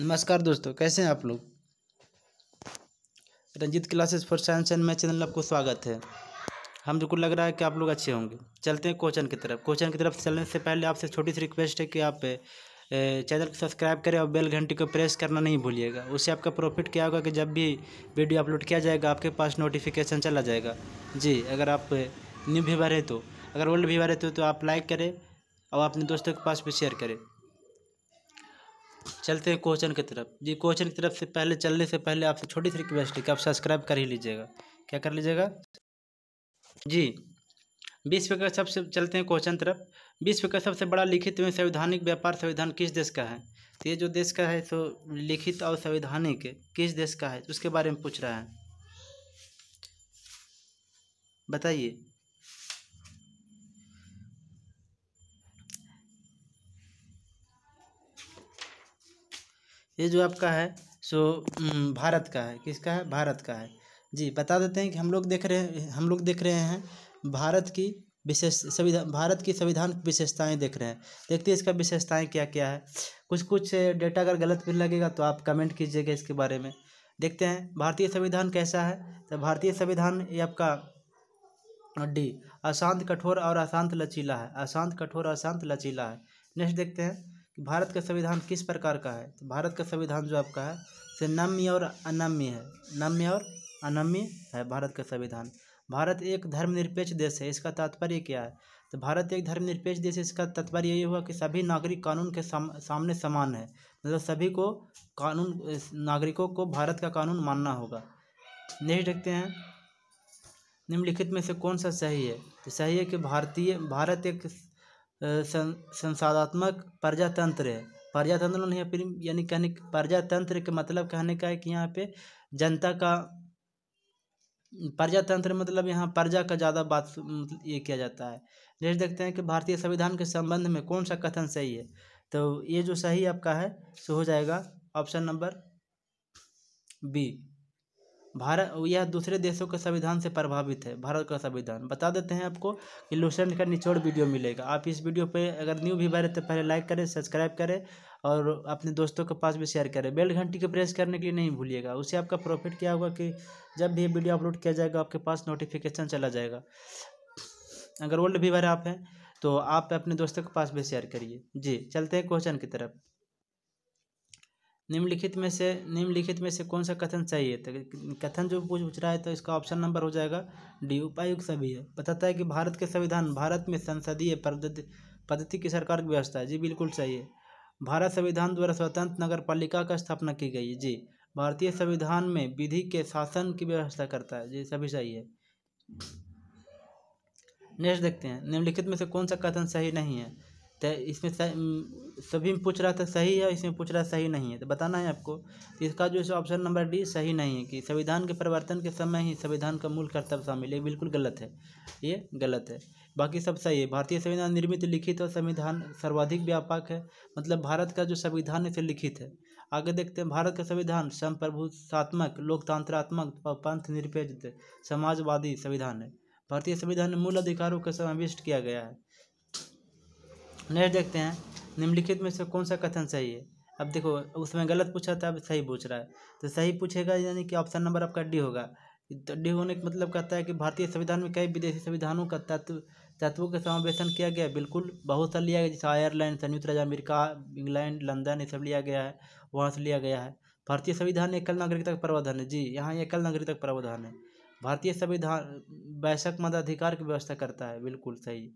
नमस्कार दोस्तों कैसे हैं आप लोग Ranjeet classes for science and math channel आपको स्वागत है हमको जो लग रहा है कि आप लोग अच्छे होंगे चलते हैं क्वेश्चन की तरफ क्वेश्चन की तरफ चलने से पहले आपसे छोटी सी रिक्वेस्ट है कि आप चैनल को सब्सक्राइब करें और बेल घंटी को प्रेस करना नहीं भूलिएगा उससे आपका प्रॉफिट क्या होगा कि जब भी वीडियो अपलोड किया जाएगा आपके पास नोटिफिकेशन चला जाएगा जी अगर आप न्यू व्यूवर है तो अगर ओल्ड व्यूवर है तो आप लाइक करें और अपने दोस्तों के पास भी शेयर करें चलते हैं क्वेश्चन की तरफ जी क्वेश्चन की तरफ से पहले चलने से पहले आपसे छोटी सी रिक्वेस्ट है कि आप सब्सक्राइब कर ही लीजिएगा क्या कर लीजिएगा जी विश्व का सबसे चलते हैं क्वेश्चन तरफ विश्व का सबसे बड़ा लिखित में संवैधानिक व्यापार संविधान किस देश का है तो ये जो देश का है सो तो लिखित और संवैधानिक किस देश का है उसके बारे में पूछ रहा है बताइए ये जो आपका है सो भारत का है किसका है भारत का है जी बता देते हैं कि हम लोग देख रहे हैं हम लोग देख रहे हैं भारत की विशेष संविधान भारत की संविधान की विशेषताएँ देख रहे हैं देखते हैं इसका विशेषताएँ क्या क्या है कुछ कुछ डेटा अगर गलत भी लगेगा तो आप कमेंट कीजिएगा इसके बारे में देखते हैं भारतीय संविधान कैसा है तो भारतीय संविधान ये आपका डी अशांत कठोर और अशांत लचीला है अशांत कठोर अशांत लचीला है नेक्स्ट देखते हैं कि भारत का संविधान किस प्रकार का है तो भारत का संविधान जो आपका है से नम्य और अनम्य है नम्य और अनम्य है भारत का संविधान भारत एक धर्मनिरपेक्ष देश है इसका तात्पर्य क्या है तो भारत एक धर्मनिरपेक्ष देश है इसका तात्पर्य यही हुआ कि सभी नागरिक कानून के साम, सामने समान है मतलब सभी को कानून नागरिकों को भारत का कानून मानना होगा नहीं देखते हैं निम्नलिखित में से कौन सा सही है तो सही है कि भारतीय भारत एक संसाधात्मक प्रजातंत्र है प्रजातंत्र यानी कहने प्रजातंत्र के मतलब कहने का है कि यहाँ पे जनता का प्रजातंत्र मतलब यहाँ प्रजा का ज़्यादा बात मतलब ये किया जाता है जैसे देखते हैं कि भारतीय संविधान के संबंध में कौन सा कथन सही है तो ये जो सही आपका है सो हो जाएगा ऑप्शन नंबर बी भारत यह दूसरे देशों के संविधान से प्रभावित है भारत का संविधान बता देते हैं आपको कि लूसेंट का निचोड़ वीडियो मिलेगा आप इस वीडियो पे अगर न्यू भी बारे तो पहले लाइक करें सब्सक्राइब करें और अपने दोस्तों के पास भी शेयर करें बेल घंटी को प्रेस करने के लिए नहीं भूलिएगा उससे आपका प्रॉफिट क्या होगा कि जब भी वीडियो अपलोड किया जाएगा आपके पास नोटिफिकेशन चला जाएगा अगर ओल्ड भी आप हैं तो आप अपने दोस्तों के पास भी शेयर करिए जी चलते हैं क्वेश्चन की तरफ निम्नलिखित में से निम्नलिखित में से कौन सा कथन सही है तो कथन जो पूछ पूछ रहा है तो इसका ऑप्शन नंबर हो जाएगा डी उपायुक्त सभी है बताता है कि भारत के संविधान भारत में संसदीय पद्धति पद्धति की सरकार की व्यवस्था है जी बिल्कुल सही है भारत संविधान द्वारा स्वतंत्र नगर पालिका का स्थापना की गई है जी भारतीय संविधान में विधि के शासन की व्यवस्था करता है जी सभी सही है नेक्स्ट देखते हैं निम्नलिखित में से कौन सा कथन सही नहीं है तो इसमें सभी में पूछ रहा था सही है इसमें पूछ रहा सही नहीं है तो बताना है आपको तो इसका जो है ऑप्शन नंबर डी सही नहीं है कि संविधान के परिवर्तन के समय ही संविधान का मूल कर्तव्य शामिल है बिल्कुल गलत है ये गलत है बाकी सब सही है भारतीय संविधान निर्मित लिखित और संविधान सर्वाधिक व्यापक है मतलब भारत का जो संविधान इसे लिखित है आगे देखते हैं भारत का संविधान संप्रभुतात्मक लोकतंत्रात्मक और पंथ निरपेक्ष समाजवादी संविधान है भारतीय संविधान में मूल अधिकारों का समाविष्ट किया गया है नेक्स्ट देखते हैं निम्नलिखित में से कौन सा कथन सही है अब देखो उसमें गलत पूछा था अब सही पूछ रहा है तो सही पूछेगा यानी कि ऑप्शन नंबर आपका डी होगा तो डी होने का मतलब कहता है कि भारतीय संविधान में कई विदेशी संविधानों का तत्व तत्वों का समावेशन किया गया बिल्कुल बहुत सा लिया गया जैसे आयरलैंड संयुक्त राज्य अमेरिका इंग्लैंड लंदन ये सब लिया गया है वहाँ से लिया गया है भारतीय संविधान एकल नागरिकता का प्रावधान है जी यहाँ एकल नागरिकता का प्रावधान है भारतीय संविधान वैश्विक मताधिकार की व्यवस्था करता है बिल्कुल सही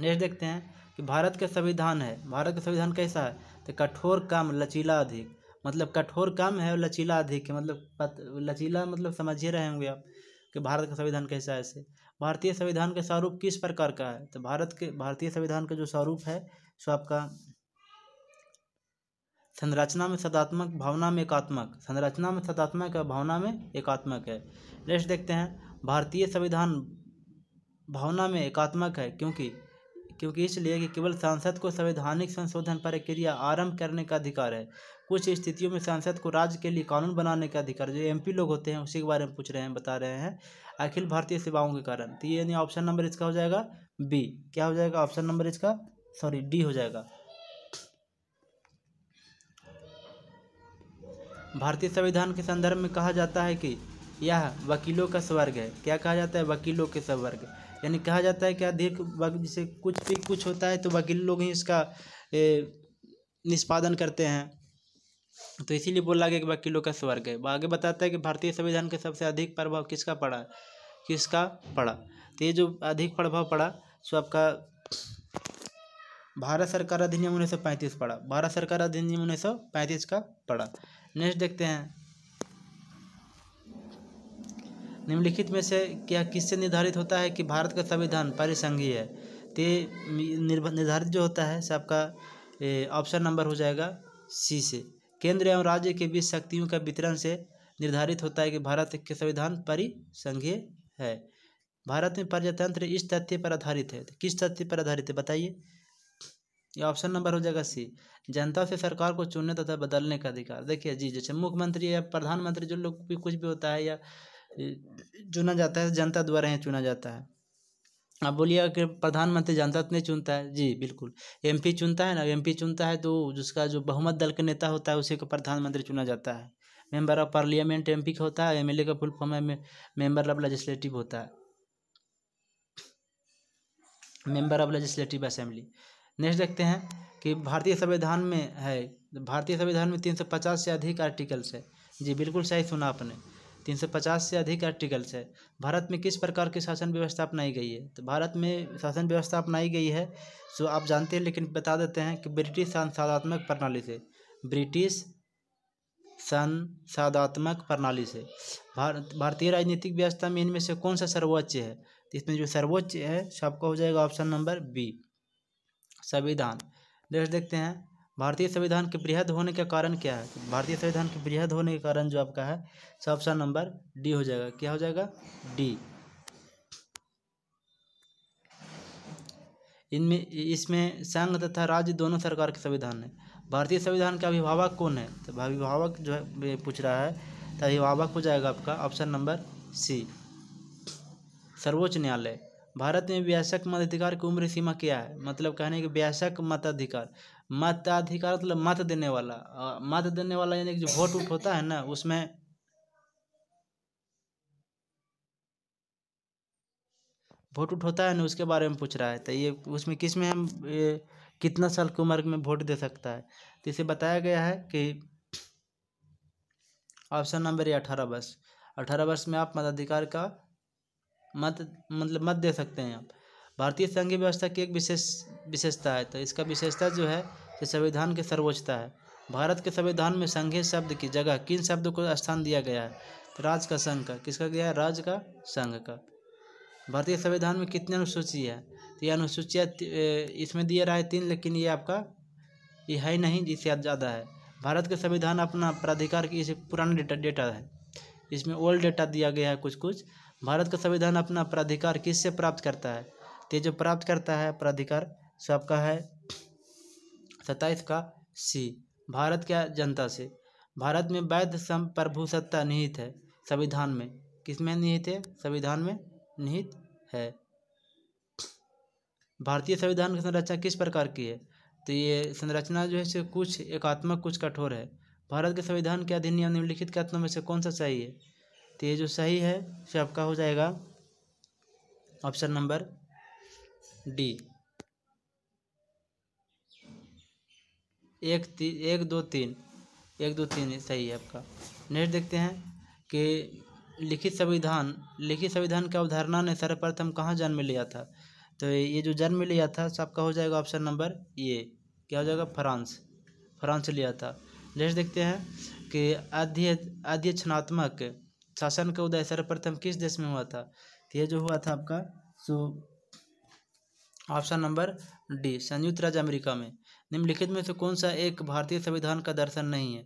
नेक्स्ट देखते हैं कि भारत का संविधान है भारत का संविधान कैसा है तो कठोर काम लचीला अधिक मतलब कठोर काम है और लचीला अधिक है मतलब पत, लचीला मतलब समझिए रहे होंगे आप कि भारत का संविधान कैसा है ऐसे भारतीय संविधान का स्वरूप किस प्रकार का है तो भारत के भारतीय संविधान का जो स्वरूप है सो आपका संरचना में सदात्मक भावना में एकात्मक संरचना में सदात्मक है भावना में एकात्मक है नेक्स्ट देखते हैं भारतीय संविधान भावना में एकात्मक है क्योंकि क्योंकि इसलिए कि केवल सांसद को संवैधानिक संशोधन प्रक्रिया आरंभ करने का अधिकार है कुछ स्थितियों में सांसद को राज्य के लिए कानून बनाने का अधिकार जो एमपी लोग होते हैं उसी के बारे में पूछ रहे हैं बता रहे हैं अखिल भारतीय सेवाओं के कारण तो ये यानी ऑप्शन नंबर इसका हो जाएगा बी क्या हो जाएगा ऑप्शन नंबर इसका सॉरी डी हो जाएगा भारतीय संविधान के संदर्भ में कहा जाता है कि यह वकीलों का स्वर्ग है क्या कहा जाता है वकीलों के स्वर्ग यानी कहा जाता है कि अधिक जैसे कुछ भी कुछ होता है तो वकील लोग ही इसका निष्पादन करते हैं तो इसीलिए बोला गया कि वकीलों का स्वर्ग है आगे बताता है कि भारतीय संविधान का सबसे अधिक प्रभाव किसका पड़ा किसका पड़ा तो ये जो अधिक प्रभाव पड़ा सो आपका भारत सरकार अधिनियम उन्नीस सौ पैंतीस पड़ा भारत सरकार अधिनियम उन्नीस सौ पैंतीस का पड़ा नेक्स्ट देखते हैं निम्नलिखित में से क्या किससे निर्धारित होता है कि भारत का संविधान परिसंघीय है तो निर्धारित जो होता है सबका ऑप्शन नंबर हो जाएगा सी से केंद्र एवं राज्य के बीच शक्तियों का वितरण से निर्धारित होता है कि भारत के संविधान परिसंघीय है भारत में प्रजातंत्र इस तथ्य पर आधारित है तो किस तथ्य पर आधारित है बताइए ये ऑप्शन नंबर हो जाएगा सी जनता से सरकार को चुनने तथा बदलने का अधिकार देखिए जी जैसे मुख्यमंत्री या प्रधानमंत्री जो लोग भी कुछ भी होता है या चुना जाता है जनता द्वारा ही चुना जाता है अब बोलिए अगर प्रधानमंत्री जनता तो नहीं चुनता है जी बिल्कुल एमपी चुनता है ना एमपी चुनता है तो जिसका जो बहुमत दल का नेता होता है उसी को प्रधानमंत्री चुना जाता है मेंबर ऑफ पार्लियामेंट एमपी का होता है एमएलए का फुल फॉर्म है मेंबर ऑफ लेजिस्लेटिव होता है member of legislative assembly next देखते हैं कि भारतीय संविधान में है भारतीय संविधान में तीन सौ पचास से अधिक आर्टिकल्स है जी बिल्कुल सही सुना आपने तीन सौ पचास से अधिक आर्टिकल्स है भारत में किस प्रकार की शासन व्यवस्था अपनाई गई है तो भारत में शासन व्यवस्था अपनाई गई है सो आप जानते हैं लेकिन बता देते हैं कि ब्रिटिश संसाधात्मक प्रणाली से ब्रिटिश संसाधात्मक प्रणाली से भारत भारतीय राजनीतिक व्यवस्था में इनमें से कौन सा सर्वोच्च है तो इसमें जो सर्वोच्च है सबका हो जाएगा ऑप्शन नंबर बी संविधान नेक्स्ट देखते हैं भारतीय संविधान के बृहद होने का कारण क्या है भारतीय संविधान के बृहद होने के कारण जो आपका है ऑप्शन नंबर डी हो जाएगा क्या हो जाएगा डी इनमें इसमें संघ तथा राज्य दोनों सरकार के संविधान है भारतीय संविधान का अभिभावक कौन है तो अभिभावक जो है पूछ रहा है तो अभिभावक हो जाएगा आपका ऑप्शन नंबर सी सर्वोच्च न्यायालय भारत में व्यासक मताधिकार की उम्र सीमा क्या है मतलब कहने के व्यासक मताधिकार मताधिकार मतलब मत देने वाला मत देने वाला यानी जो वोट वोट होता है ना उसमें वोट उठ होता है ना उसके बारे में पूछ रहा है तो ये उसमें किस में हम कितना साल की उम्र में वोट दे सकता है तो इसे बताया गया है कि ऑप्शन नंबर ये अठारह वर्ष अठारह वर्ष में आप मताधिकार का मत मतलब मत दे सकते हैं आप भारतीय संघीय व्यवस्था की एक विशेष विशेषता है तो इसका विशेषता जो है संविधान की सर्वोच्चता है भारत के संविधान में संघीय शब्द की जगह किन शब्द को स्थान दिया गया है तो राज का संघ का किसका गया है राज का संघ का भारतीय संविधान में कितनी अनुसूची है तो ये अनुसूचिया इसमें दिया रहा है तीन लेकिन ये आपका ये है नहीं जिससे ज़्यादा है भारत के संविधान अपना प्राधिकार की इसे पुराना डेटा डेटा है इसमें ओल्ड डेटा दिया गया है कुछ कुछ भारत का संविधान अपना प्राधिकार किससे प्राप्त करता है तेज प्राप्त करता है प्राधिकार सबका है सत्ताईस का सी भारत क्या जनता से भारत में वैध सत्ता निहित है संविधान में किसमें निहित है संविधान में निहित है भारतीय संविधान की संरचना किस प्रकार की है तो ये संरचना जो है कुछ एकात्मक कुछ कठोर है भारत के संविधान के अधिनियम निम्नलिखित कथनों में से कौन सा सही है तो ये जो सही है से आपका हो जाएगा ऑप्शन नंबर डी एक ती, एक दो तीन एक दो तीन सही है आपका नेक्स्ट देखते हैं कि लिखित संविधान लिखित संविधान की अवधारणा ने सर्वप्रथम कहाँ जन्म लिया था तो ये जो जन्म लिया था सो आपका हो जाएगा ऑप्शन नंबर ए क्या हो जाएगा फ्रांस फ्रांस लिया था नेक्स्ट देखते हैं कि अध्य अध्यक्षणात्मक शासन का उदय सर्वप्रथम किस देश में हुआ था तो ये जो हुआ था आपका सो ऑप्शन नंबर डी संयुक्त राज्य अमेरिका में निम्नलिखित में से कौन सा एक भारतीय संविधान का दर्शन नहीं है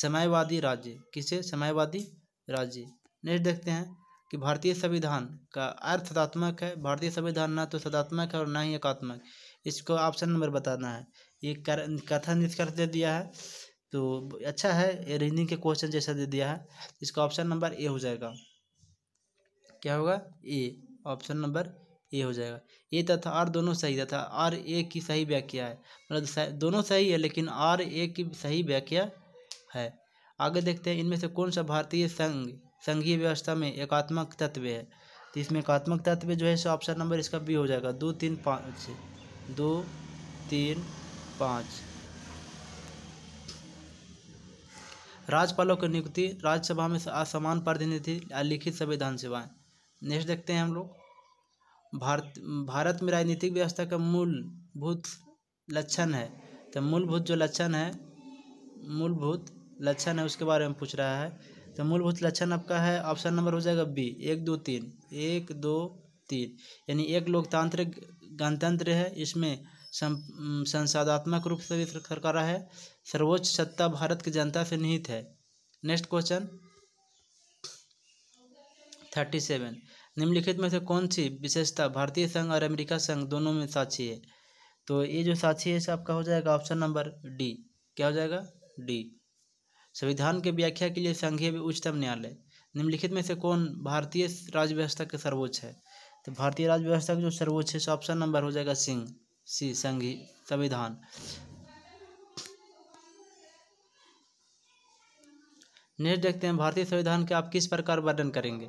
समयवादी राज्य किसे समयवादी राज्य नेक्स्ट देखते हैं कि भारतीय संविधान का अर्थ सदात्मक है भारतीय संविधान ना तो सदात्मक है और ना ही एकात्मक इसको ऑप्शन नंबर बताना है ये कर, कथन निष्कर्ष दे दिया है तो अच्छा है रीजनिंग के क्वेश्चन जैसा दे दिया है इसका ऑप्शन नंबर ए हो जाएगा क्या होगा ए ऑप्शन नंबर ये हो जाएगा ए तथा आर दोनों सही तथा आर ए की सही व्याख्या है मतलब दोनों सही है लेकिन आर ए की सही व्याख्या है आगे देखते हैं इनमें से कौन सा भारतीय संघ संघीय व्यवस्था में एकात्मक तत्व है तो इसमें एकात्मक तत्व जो है सो ऑप्शन नंबर इसका बी हो जाएगा दो तीन पाँच दो तीन पाँच राज्यपालों की नियुक्ति राज्यसभा में असमान प्रतिनिधि लिखित संविधान सेवाएं नेक्स्ट देखते हैं हम लोग भारत भारत में राजनीतिक व्यवस्था का मूलभूत लक्षण है तो मूलभूत जो लक्षण है मूलभूत लक्षण है उसके बारे में पूछ रहा है तो मूलभूत लक्षण आपका है ऑप्शन नंबर हो जाएगा बी एक दो तीन एक दो तीन यानी एक लोकतांत्रिक गणतंत्र है इसमें संसादात्मक रूप से सरकार है सर्वोच्च सत्ता भारत की जनता से निहित है नेक्स्ट क्वेश्चन थर्टी सेवन निम्नलिखित में से कौन सी विशेषता भारतीय संघ और अमेरिका संघ दोनों में साक्षी है तो ये जो साक्षी है इसका आपका हो जाएगा ऑप्शन नंबर डी क्या हो जाएगा डी संविधान के व्याख्या के लिए संघीय उच्चतम न्यायालय निम्नलिखित में से कौन भारतीय राज्य व्यवस्था के सर्वोच्च है तो भारतीय राज्य व्यवस्था के जो सर्वोच्च है ऑप्शन नंबर हो जाएगा सिंह सी संघी संविधान नेक्स्ट देखते हैं भारतीय संविधान के आप किस प्रकार वर्णन करेंगे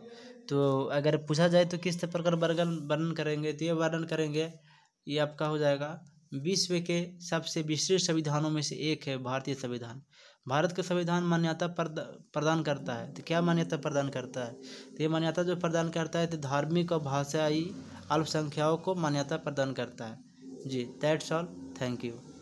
तो अगर पूछा जाए तो किस प्रकार वर्गन वर्णन करेंगे तो ये वर्णन करेंगे ये आपका हो जाएगा विश्व के सबसे विशिष्ट संविधानों में से एक है भारतीय संविधान भारत का संविधान मान्यता प्रदान करता है तो क्या मान्यता प्रदान करता है तो ये मान्यता जो प्रदान करता है तो धार्मिक और भाषाई अल्पसंख्याओं को मान्यता प्रदान करता है जी दैट्स ऑल थैंक यू